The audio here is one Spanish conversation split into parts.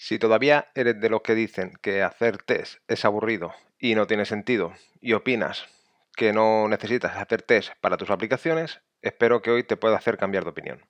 Si todavía eres de los que dicen que hacer test es aburrido y no tiene sentido y opinas que no necesitas hacer test para tus aplicaciones, espero que hoy te pueda hacer cambiar de opinión.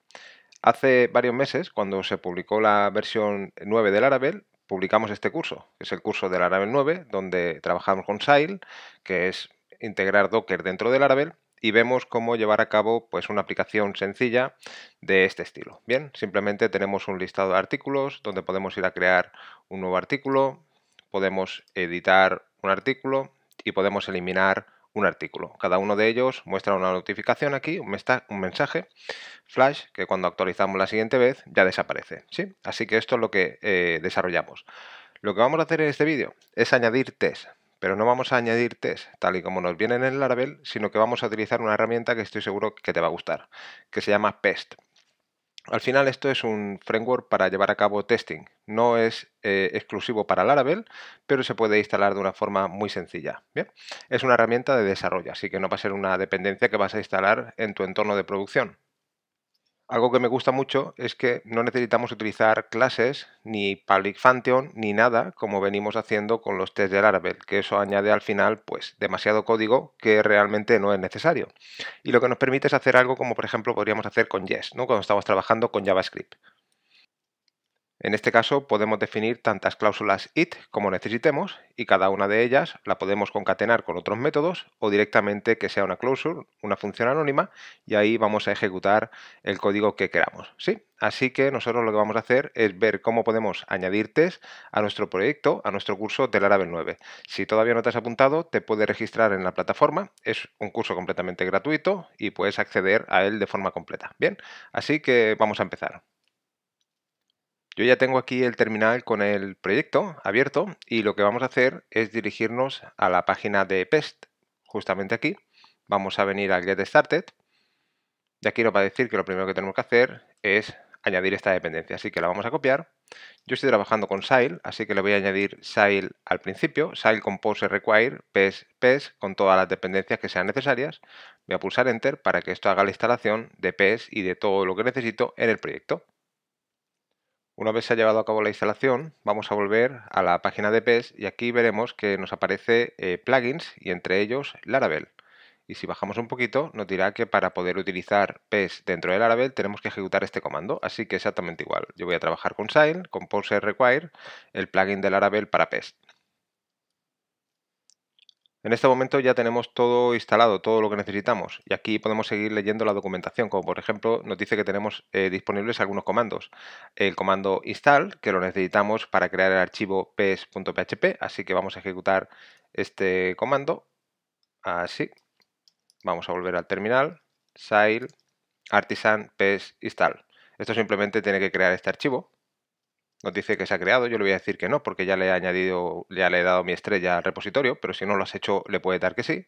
Hace varios meses, cuando se publicó la versión 9 del Laravel, publicamos este curso, que es el curso del Laravel 9, donde trabajamos con Sail, que es integrar Docker dentro del Laravel, y vemos cómo llevar a cabo pues, una aplicación sencilla de este estilo. Bien, simplemente tenemos un listado de artículos donde podemos ir a crear un nuevo artículo, podemos editar un artículo y podemos eliminar un artículo. Cada uno de ellos muestra una notificación aquí, un, mensaje flash que cuando actualizamos la siguiente vez ya desaparece. ¿sí? Así que esto es lo que eh, desarrollamos. Lo que vamos a hacer en este vídeo es añadir test. Pero no vamos a añadir test tal y como nos vienen en Laravel, sino que vamos a utilizar una herramienta que estoy seguro que te va a gustar, que se llama PEST. Al final esto es un framework para llevar a cabo testing. No es eh, exclusivo para Laravel, pero se puede instalar de una forma muy sencilla. Es una herramienta de desarrollo, así que no va a ser una dependencia que vas a instalar en tu entorno de producción. Algo que me gusta mucho es que no necesitamos utilizar clases, ni public ni nada, como venimos haciendo con los tests de Laravel, que eso añade al final pues demasiado código que realmente no es necesario. Y lo que nos permite es hacer algo como por ejemplo podríamos hacer con Yes, ¿no? cuando estamos trabajando con JavaScript. En este caso podemos definir tantas cláusulas IT como necesitemos y cada una de ellas la podemos concatenar con otros métodos o directamente que sea una closure, una función anónima y ahí vamos a ejecutar el código que queramos. ¿sí? Así que nosotros lo que vamos a hacer es ver cómo podemos añadir test a nuestro proyecto, a nuestro curso de Laravel 9. Si todavía no te has apuntado, te puedes registrar en la plataforma. Es un curso completamente gratuito y puedes acceder a él de forma completa. Bien, así que vamos a empezar. Yo ya tengo aquí el terminal con el proyecto abierto y lo que vamos a hacer es dirigirnos a la página de PEST, justamente aquí. Vamos a venir al Get Started. Y aquí nos va a decir que lo primero que tenemos que hacer es añadir esta dependencia, así que la vamos a copiar. Yo estoy trabajando con Sail, así que le voy a añadir Sail al principio, Sail Compose Require, PES, PES, con todas las dependencias que sean necesarias. Voy a pulsar Enter para que esto haga la instalación de PES y de todo lo que necesito en el proyecto. Una vez se ha llevado a cabo la instalación, vamos a volver a la página de PES y aquí veremos que nos aparece eh, plugins y entre ellos Laravel. Y si bajamos un poquito, nos dirá que para poder utilizar PES dentro de Laravel tenemos que ejecutar este comando, así que exactamente igual. Yo voy a trabajar con Sail, Composer Require, el plugin de Laravel para PES. En este momento ya tenemos todo instalado, todo lo que necesitamos, y aquí podemos seguir leyendo la documentación, como por ejemplo nos dice que tenemos eh, disponibles algunos comandos. El comando install, que lo necesitamos para crear el archivo pes.php, así que vamos a ejecutar este comando, así. Vamos a volver al terminal, sail artisan pes install. Esto simplemente tiene que crear este archivo, nos dice que se ha creado, yo le voy a decir que no, porque ya le he añadido, ya le he dado mi estrella al repositorio, pero si no lo has hecho, le puede dar que sí.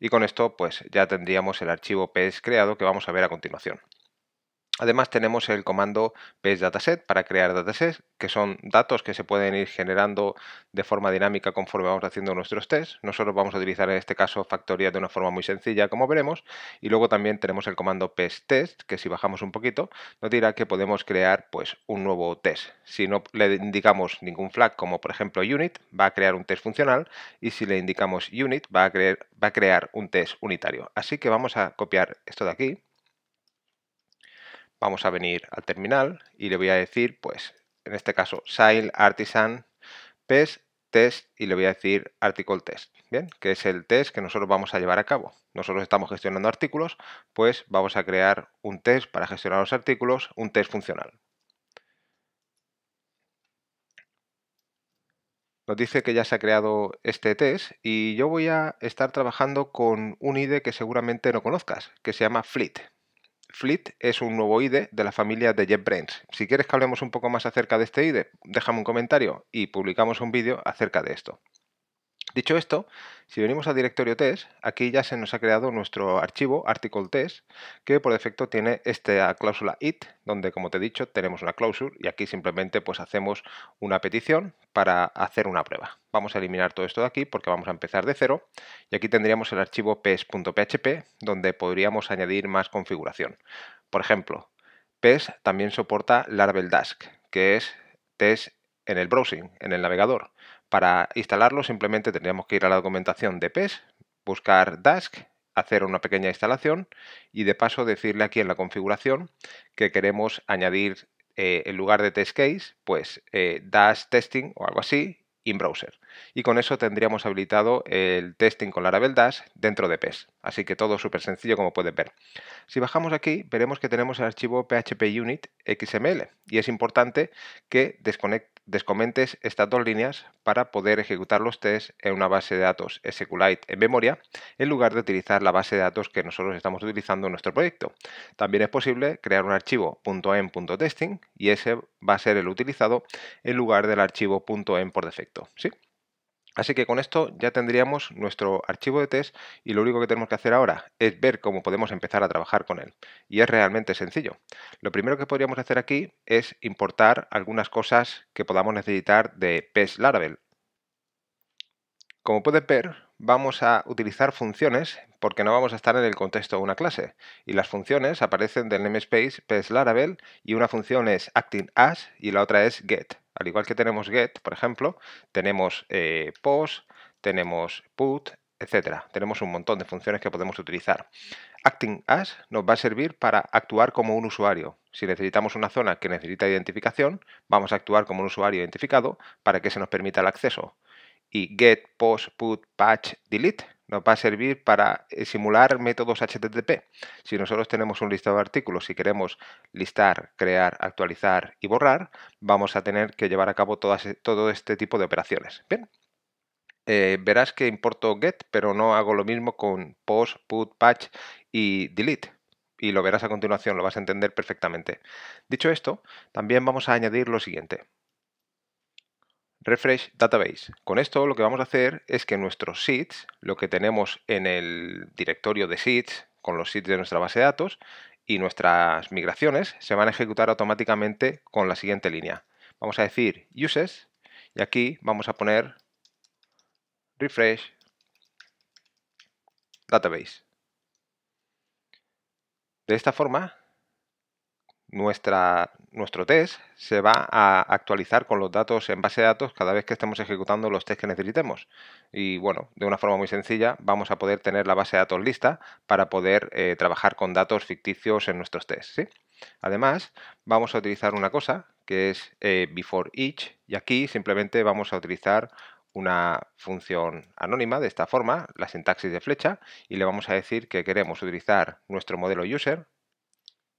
Y con esto, pues ya tendríamos el archivo PS creado que vamos a ver a continuación. Además tenemos el comando Set para crear datasets, que son datos que se pueden ir generando de forma dinámica conforme vamos haciendo nuestros tests. Nosotros vamos a utilizar en este caso factoría de una forma muy sencilla, como veremos. Y luego también tenemos el comando TEST, que si bajamos un poquito, nos dirá que podemos crear pues, un nuevo test. Si no le indicamos ningún flag, como por ejemplo unit, va a crear un test funcional. Y si le indicamos unit, va a, va a crear un test unitario. Así que vamos a copiar esto de aquí vamos a venir al terminal y le voy a decir, pues, en este caso, Sail Artisan Test y le voy a decir Article Test, ¿bien? Que es el test que nosotros vamos a llevar a cabo. Nosotros estamos gestionando artículos, pues vamos a crear un test para gestionar los artículos, un test funcional. Nos dice que ya se ha creado este test y yo voy a estar trabajando con un IDE que seguramente no conozcas, que se llama Fleet. Fleet es un nuevo IDE de la familia de JetBrains. Si quieres que hablemos un poco más acerca de este IDE, déjame un comentario y publicamos un vídeo acerca de esto. Dicho esto, si venimos al directorio test, aquí ya se nos ha creado nuestro archivo article test, que por defecto tiene esta cláusula it, donde como te he dicho tenemos una cláusula y aquí simplemente pues hacemos una petición para hacer una prueba. Vamos a eliminar todo esto de aquí porque vamos a empezar de cero y aquí tendríamos el archivo pes.php donde podríamos añadir más configuración. Por ejemplo, PES también soporta Laravel Dask, que es test en el browsing, en el navegador. Para instalarlo simplemente tendríamos que ir a la documentación de PES, buscar Dask, hacer una pequeña instalación y de paso decirle aquí en la configuración que queremos añadir eh, en lugar de test case, pues eh, dash testing o algo así in browser y con eso tendríamos habilitado el testing con Laravel Dash dentro de PES. Así que todo súper sencillo como pueden ver. Si bajamos aquí veremos que tenemos el archivo Unit xml y es importante que descomentes estas dos líneas para poder ejecutar los tests en una base de datos SQLite en memoria en lugar de utilizar la base de datos que nosotros estamos utilizando en nuestro proyecto. También es posible crear un archivo .m.testing y ese va a ser el utilizado en lugar del archivo .en por defecto. ¿sí? Así que con esto ya tendríamos nuestro archivo de test y lo único que tenemos que hacer ahora es ver cómo podemos empezar a trabajar con él. Y es realmente sencillo. Lo primero que podríamos hacer aquí es importar algunas cosas que podamos necesitar de PES Laravel. Como puedes ver, vamos a utilizar funciones porque no vamos a estar en el contexto de una clase. Y las funciones aparecen del namespace PESLARABEL y una función es acting as y la otra es get. Al igual que tenemos get, por ejemplo, tenemos eh, post, tenemos put, etcétera. Tenemos un montón de funciones que podemos utilizar. Acting as nos va a servir para actuar como un usuario. Si necesitamos una zona que necesita identificación, vamos a actuar como un usuario identificado para que se nos permita el acceso. Y get, post, put, patch, delete nos va a servir para simular métodos HTTP. Si nosotros tenemos un listado de artículos y queremos listar, crear, actualizar y borrar, vamos a tener que llevar a cabo e, todo este tipo de operaciones. Bien, eh, verás que importo get, pero no hago lo mismo con post, put, patch y delete. Y lo verás a continuación, lo vas a entender perfectamente. Dicho esto, también vamos a añadir lo siguiente. Refresh Database. Con esto lo que vamos a hacer es que nuestros seeds, lo que tenemos en el directorio de seeds, con los seeds de nuestra base de datos, y nuestras migraciones se van a ejecutar automáticamente con la siguiente línea. Vamos a decir uses y aquí vamos a poner refresh database. De esta forma nuestra, nuestro test se va a actualizar con los datos en base de datos cada vez que estemos ejecutando los tests que necesitemos. Y bueno, de una forma muy sencilla vamos a poder tener la base de datos lista para poder eh, trabajar con datos ficticios en nuestros tests. Además, vamos a utilizar una cosa que es eh, before each y aquí simplemente vamos a utilizar una función anónima de esta forma, la sintaxis de flecha, y le vamos a decir que queremos utilizar nuestro modelo user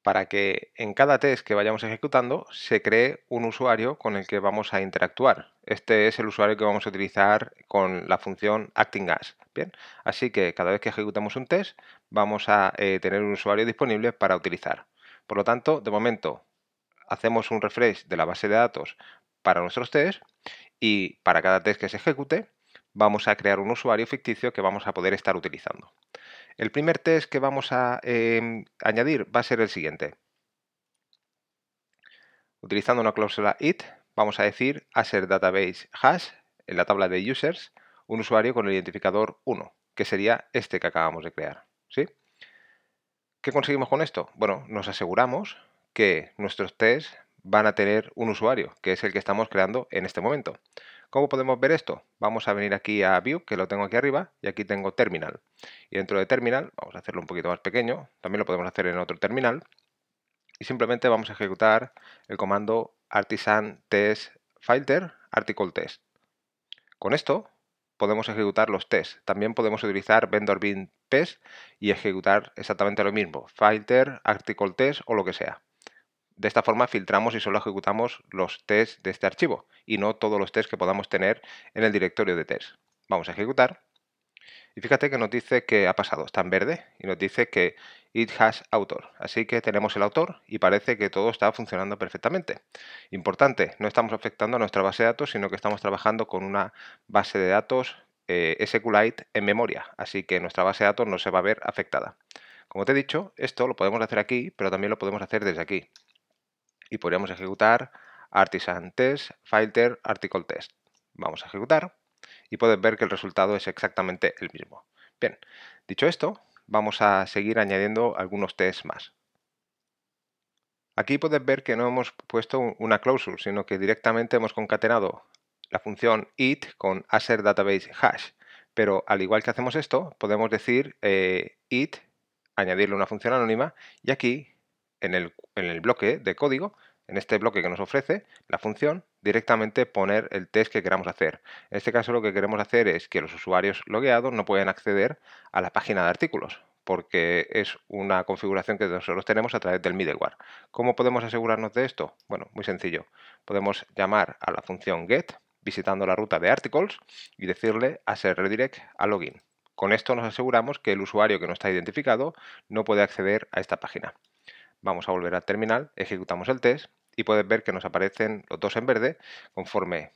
para que en cada test que vayamos ejecutando se cree un usuario con el que vamos a interactuar. Este es el usuario que vamos a utilizar con la función as. Bien, así que cada vez que ejecutamos un test vamos a eh, tener un usuario disponible para utilizar. Por lo tanto, de momento hacemos un refresh de la base de datos para nuestros tests y para cada test que se ejecute vamos a crear un usuario ficticio que vamos a poder estar utilizando. El primer test que vamos a em, añadir va a ser el siguiente. Utilizando una cláusula it, vamos a decir hacer database hash en la tabla de users un usuario con el identificador 1, que sería este que acabamos de crear. ¿sí? ¿Qué conseguimos con esto? Bueno, nos aseguramos que nuestros tests van a tener un usuario, que es el que estamos creando en este momento. ¿Cómo podemos ver esto? Vamos a venir aquí a View, que lo tengo aquí arriba, y aquí tengo Terminal. Y dentro de Terminal, vamos a hacerlo un poquito más pequeño, también lo podemos hacer en otro terminal, y simplemente vamos a ejecutar el comando artisan test filter article test. Con esto podemos ejecutar los tests. También podemos utilizar vendor bin test y ejecutar exactamente lo mismo, filter, article test o lo que sea. De esta forma filtramos y solo ejecutamos los tests de este archivo y no todos los tests que podamos tener en el directorio de test. Vamos a ejecutar y fíjate que nos dice que ha pasado, está en verde y nos dice que it has author, Así que tenemos el autor y parece que todo está funcionando perfectamente. Importante, no estamos afectando a nuestra base de datos, sino que estamos trabajando con una base de datos eh, SQLite en memoria, así que nuestra base de datos no se va a ver afectada. Como te he dicho, esto lo podemos hacer aquí, pero también lo podemos hacer desde aquí y podríamos ejecutar artisan test, filter, article test. Vamos a ejecutar y puedes ver que el resultado es exactamente el mismo. Bien, dicho esto, vamos a seguir añadiendo algunos tests más. Aquí puedes ver que no hemos puesto una closure, sino que directamente hemos concatenado la función it con hacer Database Hash. Pero al igual que hacemos esto, podemos decir eh, it, añadirle una función anónima, y aquí en el, bloque de código, en este bloque que nos ofrece la función, directamente poner el test que queramos hacer. En este caso lo que queremos hacer es que los usuarios logueados no puedan acceder a la página de artículos, porque es una configuración que nosotros tenemos a través del middleware. ¿Cómo podemos asegurarnos de esto? Bueno, muy sencillo. Podemos llamar a la función get visitando la ruta de articles y decirle hacer redirect a login. Con esto nos aseguramos que el usuario que no está identificado no puede acceder a esta página. Vamos a volver al terminal, ejecutamos el test y puedes ver que nos aparecen los dos en verde conforme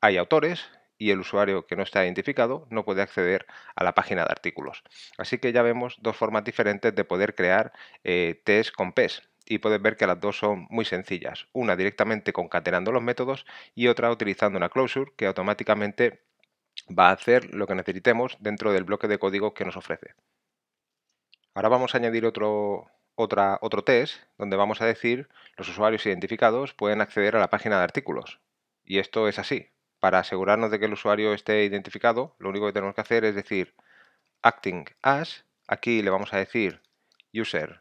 hay autores y el usuario que no está identificado no puede acceder a la página de artículos. Así que ya vemos dos formas diferentes de poder crear eh, test con PES y puedes ver que las dos son muy sencillas, una directamente concatenando los métodos y otra utilizando una closure que automáticamente va a hacer lo que necesitemos dentro del bloque de código que nos ofrece. Ahora vamos a añadir otro, otra, otro test donde vamos a decir los usuarios identificados pueden acceder a la página de artículos. Y esto es así. Para asegurarnos de que el usuario esté identificado, lo único que tenemos que hacer es decir acting as. Aquí le vamos a decir user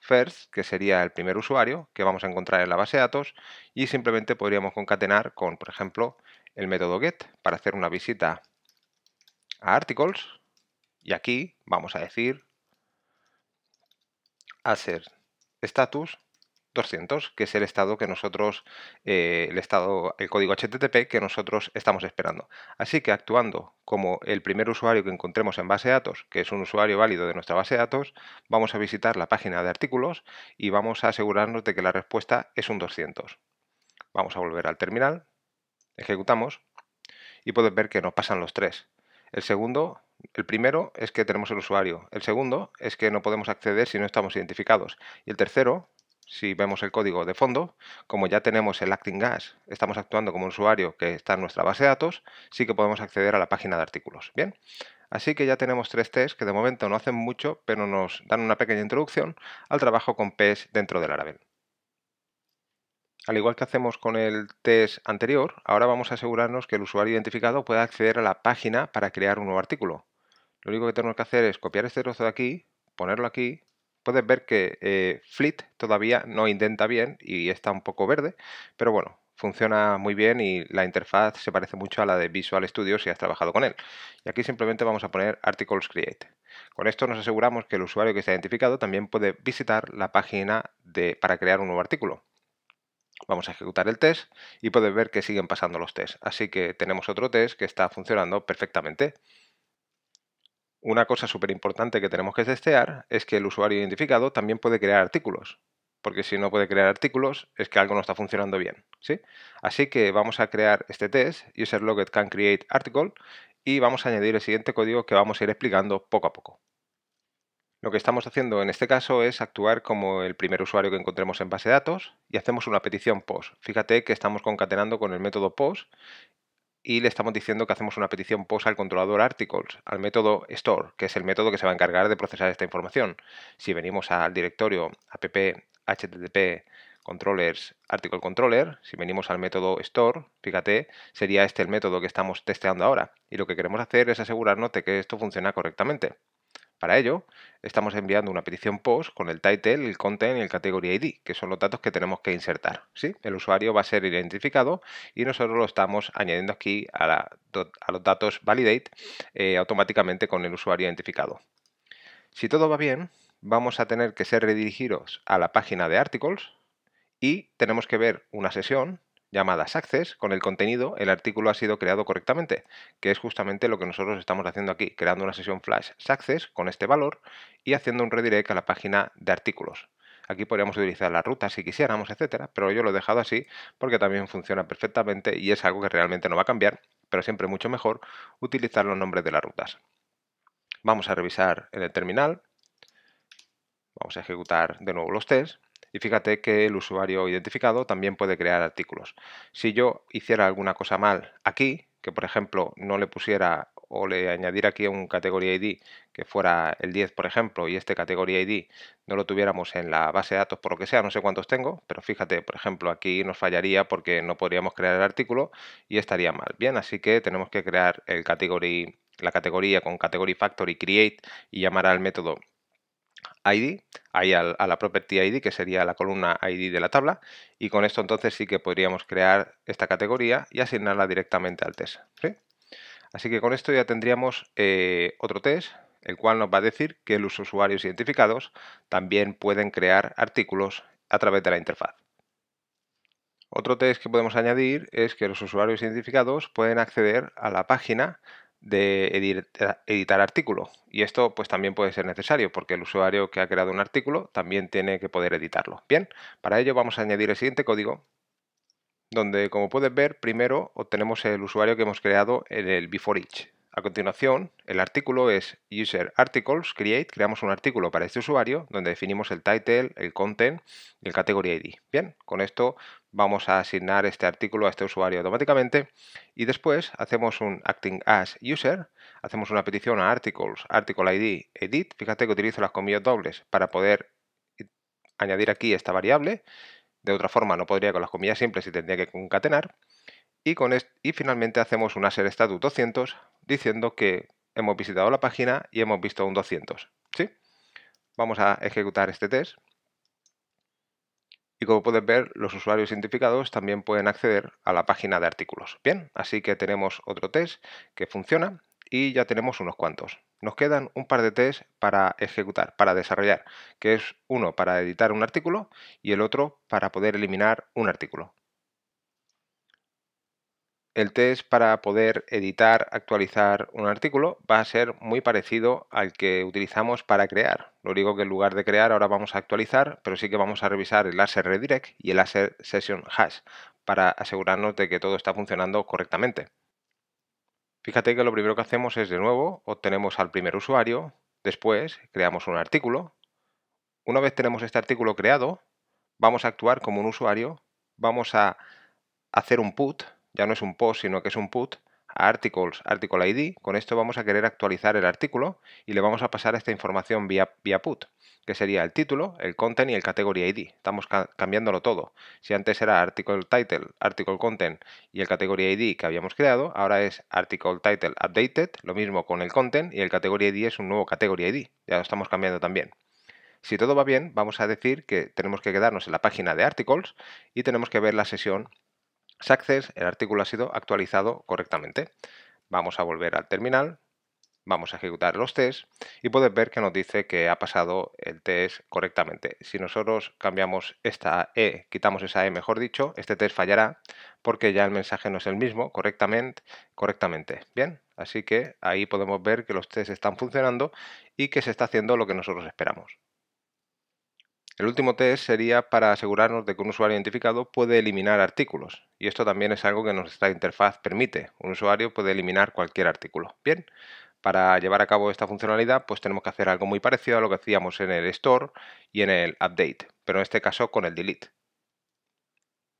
first, que sería el primer usuario que vamos a encontrar en la base de datos, y simplemente podríamos concatenar con, por ejemplo, el método get para hacer una visita a articles. Y aquí vamos a decir hacer status 200, que es el estado que nosotros, eh, el estado, el código HTTP que nosotros estamos esperando. Así que actuando como el primer usuario que encontremos en base de datos, que es un usuario válido de nuestra base de datos, vamos a visitar la página de artículos y vamos a asegurarnos de que la respuesta es un 200. Vamos a volver al terminal, ejecutamos y puedes ver que nos pasan los tres. El segundo el primero es que tenemos el usuario. El segundo es que no podemos acceder si no estamos identificados. Y el tercero, si vemos el código de fondo, como ya tenemos el Acting Gas, estamos actuando como un usuario que está en nuestra base de datos, sí que podemos acceder a la página de artículos. Bien, así que ya tenemos tres tests que de momento no hacen mucho, pero nos dan una pequeña introducción al trabajo con PES dentro del Laravel. Al igual que hacemos con el test anterior, ahora vamos a asegurarnos que el usuario identificado pueda acceder a la página para crear un nuevo artículo. Lo único que tenemos que hacer es copiar este trozo de aquí, ponerlo aquí. Puedes ver que eh, Fleet todavía no intenta bien y está un poco verde, pero bueno, funciona muy bien y la interfaz se parece mucho a la de Visual Studio si has trabajado con él. Y aquí simplemente vamos a poner Articles Create. Con esto nos aseguramos que el usuario que está identificado también puede visitar la página de, para crear un nuevo artículo. Vamos a ejecutar el test y puedes ver que siguen pasando los tests. Así que tenemos otro test que está funcionando perfectamente. Una cosa súper importante que tenemos que testear es que el usuario identificado también puede crear artículos, porque si no puede crear artículos es que algo no está funcionando bien. ¿sí? Así que vamos a crear este test, userLogged can create article, y vamos a añadir el siguiente código que vamos a ir explicando poco a poco. Lo que estamos haciendo en este caso es actuar como el primer usuario que encontremos en base de datos y hacemos una petición POST. Fíjate que estamos concatenando con el método POST y le estamos diciendo que hacemos una petición POST al controlador articles, al método store, que es el método que se va a encargar de procesar esta información. Si venimos al directorio app http controllers article controller, si venimos al método store, fíjate, sería este el método que estamos testeando ahora. Y lo que queremos hacer es asegurarnos de que esto funciona correctamente. Para ello, estamos enviando una petición POST con el title, el content y el category ID, que son los datos que tenemos que insertar. El usuario va a ser identificado y nosotros lo estamos añadiendo aquí a, los datos validate eh, automáticamente con el usuario identificado. Si todo va bien, vamos a tener que ser redirigidos a la página de articles y tenemos que ver una sesión llamadas Access con el contenido el artículo ha sido creado correctamente, que es justamente lo que nosotros estamos haciendo aquí, creando una sesión Flash success con este valor y haciendo un redirect a la página de artículos. Aquí podríamos utilizar la ruta si quisiéramos, etcétera, pero yo lo he dejado así porque también funciona perfectamente y es algo que realmente no va a cambiar, pero siempre mucho mejor utilizar los nombres de las rutas. Vamos a revisar en el terminal. Vamos a ejecutar de nuevo los tests. Y fíjate que el usuario identificado también puede crear artículos. Si yo hiciera alguna cosa mal aquí, que por ejemplo no le pusiera o le añadiera aquí un categoría ID que fuera el 10, por ejemplo, y este categoría ID no lo tuviéramos en la base de datos por lo que sea, no sé cuántos tengo, pero fíjate, por ejemplo, aquí nos fallaría porque no podríamos crear el artículo y estaría mal. Bien, así que tenemos que crear el la categoría con category factory create y llamar al método ID, ahí a la property ID, que sería la columna ID de la tabla, y con esto entonces sí que podríamos crear esta categoría y asignarla directamente al test. Así que con esto ya tendríamos eh, otro test, el cual nos va a decir que los usuarios identificados también pueden crear artículos a través de la interfaz. Otro test que podemos añadir es que los usuarios identificados pueden acceder a la página de editar artículo Y esto pues también puede ser necesario porque el usuario que ha creado un artículo también tiene que poder editarlo. Bien, para ello vamos a añadir el siguiente código donde como puedes ver primero obtenemos el usuario que hemos creado en el before each. A continuación, el artículo es user articles create, creamos un artículo para este usuario donde definimos el title, el content y el category ID. Bien, con esto vamos a asignar este artículo a este usuario automáticamente y después hacemos un acting as user, hacemos una petición a articles, article ID, edit, fíjate que utilizo las comillas dobles para poder añadir aquí esta variable, de otra forma no podría con las comillas simples y tendría que concatenar, y, con y finalmente hacemos un asset status 200 diciendo que hemos visitado la página y hemos visto un 200, ¿sí? Vamos a ejecutar este test. Y como pueden ver, los usuarios identificados también pueden acceder a la página de artículos. Bien, así que tenemos otro test que funciona y ya tenemos unos cuantos. Nos quedan un par de test para ejecutar, para desarrollar, que es uno para editar un artículo y el otro para poder eliminar un artículo el test para poder editar, actualizar un artículo va a ser muy parecido al que utilizamos para crear. Lo único que en lugar de crear ahora vamos a actualizar, pero sí que vamos a revisar el Acer Redirect y el Acer Session Hash para asegurarnos de que todo está funcionando correctamente. Fíjate que lo primero que hacemos es de nuevo, obtenemos al primer usuario, después creamos un artículo. Una vez tenemos este artículo creado, vamos a actuar como un usuario, vamos a hacer un put ya no es un post, sino que es un put, a articles, article ID. Con esto vamos a querer actualizar el artículo y le vamos a pasar esta información vía, put, que sería el título, el content y el category ID. Estamos cambiándolo todo. Si antes era article title, article content y el category ID que habíamos creado, ahora es article title updated, lo mismo con el content y el category ID es un nuevo category ID. Ya lo estamos cambiando también. Si todo va bien, vamos a decir que tenemos que quedarnos en la página de articles y tenemos que ver la sesión Success, el artículo ha sido actualizado correctamente. Vamos a volver al terminal, vamos a ejecutar los test y puedes ver que nos dice que ha pasado el test correctamente. Si nosotros cambiamos esta E, quitamos esa E mejor dicho, este test fallará porque ya el mensaje no es el mismo correctamente. correctamente. Bien, así que ahí podemos ver que los tests están funcionando y que se está haciendo lo que nosotros esperamos. El último test sería para asegurarnos de que un usuario identificado puede eliminar artículos. Y esto también es algo que nuestra interfaz permite. Un usuario puede eliminar cualquier artículo. Bien, para llevar a cabo esta funcionalidad, pues tenemos que hacer algo muy parecido a lo que hacíamos en el store y en el update, pero en este caso con el delete.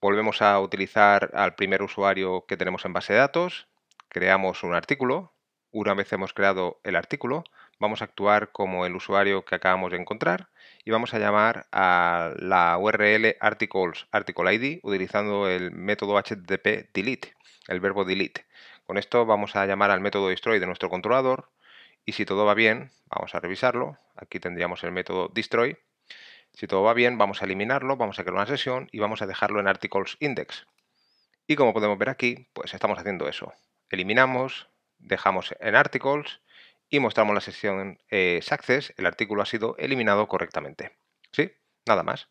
Volvemos a utilizar al primer usuario que tenemos en base de datos, creamos un artículo, una vez hemos creado el artículo, vamos a actuar como el usuario que acabamos de encontrar y vamos a llamar a la URL articles article ID utilizando el método http delete, el verbo delete. Con esto vamos a llamar al método destroy de nuestro controlador y si todo va bien, vamos a revisarlo. Aquí tendríamos el método destroy. Si todo va bien, vamos a eliminarlo, vamos a crear una sesión y vamos a dejarlo en articles index. Y como podemos ver aquí, pues estamos haciendo eso. Eliminamos, dejamos en articles y mostramos la sección eh, Success, el artículo ha sido eliminado correctamente. ¿Sí? Nada más.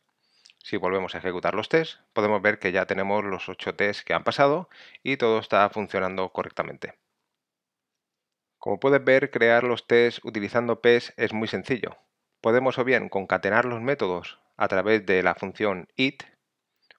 Si volvemos a ejecutar los tests, podemos ver que ya tenemos los ocho tests que han pasado y todo está funcionando correctamente. Como puedes ver, crear los tests utilizando PES es muy sencillo. Podemos o bien concatenar los métodos a través de la función it,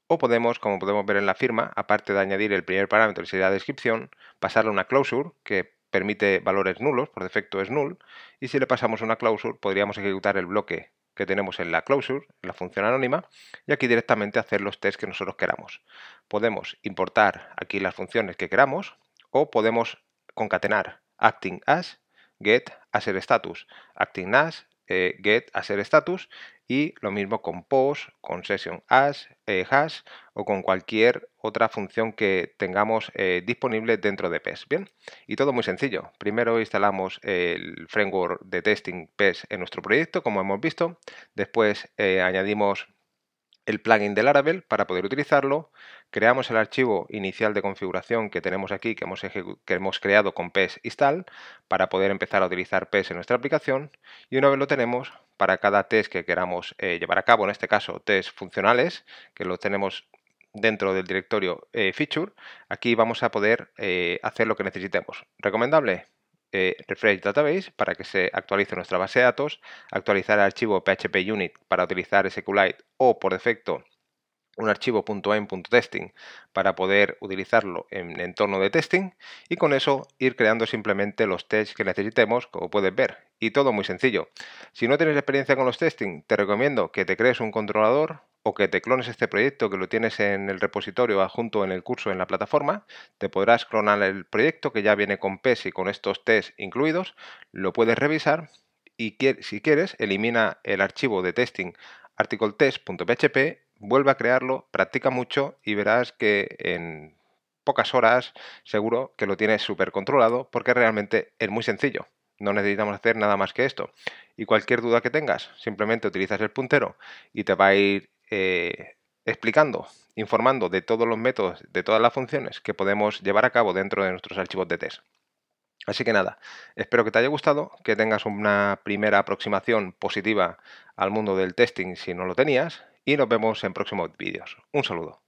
o podemos, como podemos ver en la firma, aparte de añadir el primer parámetro que sería la descripción, pasarle una closure que permite valores nulos, por defecto es null, y si le pasamos una closure podríamos ejecutar el bloque que tenemos en la closure, en la función anónima, y aquí directamente hacer los tests que nosotros queramos. Podemos importar aquí las funciones que queramos o podemos concatenar acting as, get, aser status, acting as, eh, get, aser status y lo mismo con post, con session as, eh, hash o con cualquier otra función que tengamos eh, disponible dentro de PES. Bien, y todo muy sencillo. Primero instalamos el framework de testing PES en nuestro proyecto, como hemos visto. Después eh, añadimos el plugin de Laravel para poder utilizarlo. Creamos el archivo inicial de configuración que tenemos aquí, que hemos, creado con PES install, para poder empezar a utilizar PES en nuestra aplicación. Y una vez lo tenemos, para cada test que queramos eh, llevar a cabo, en este caso test funcionales, que lo tenemos dentro del directorio eh, feature, aquí vamos a poder eh, hacer lo que necesitemos. ¿Recomendable? Eh, refresh database para que se actualice nuestra base de datos, actualizar el archivo PHP unit para utilizar SQLite o por defecto un archivo testing para poder utilizarlo en entorno de testing y con eso ir creando simplemente los tests que necesitemos, como puedes ver. Y todo muy sencillo. Si no tienes experiencia con los testing, te recomiendo que te crees un controlador o que te clones este proyecto que lo tienes en el repositorio adjunto en el curso en la plataforma, te podrás clonar el proyecto que ya viene con PES y con estos tests incluidos, lo puedes revisar y si quieres elimina el archivo de testing articletest.php, vuelve a crearlo, practica mucho y verás que en pocas horas seguro que lo tienes súper controlado porque realmente es muy sencillo. No necesitamos hacer nada más que esto. Y cualquier duda que tengas, simplemente utilizas el puntero y te va a ir eh, explicando, informando de todos los métodos, de todas las funciones que podemos llevar a cabo dentro de nuestros archivos de test. Así que nada, espero que te haya gustado, que tengas una primera aproximación positiva al mundo del testing si no lo tenías y nos vemos en próximos vídeos. Un saludo.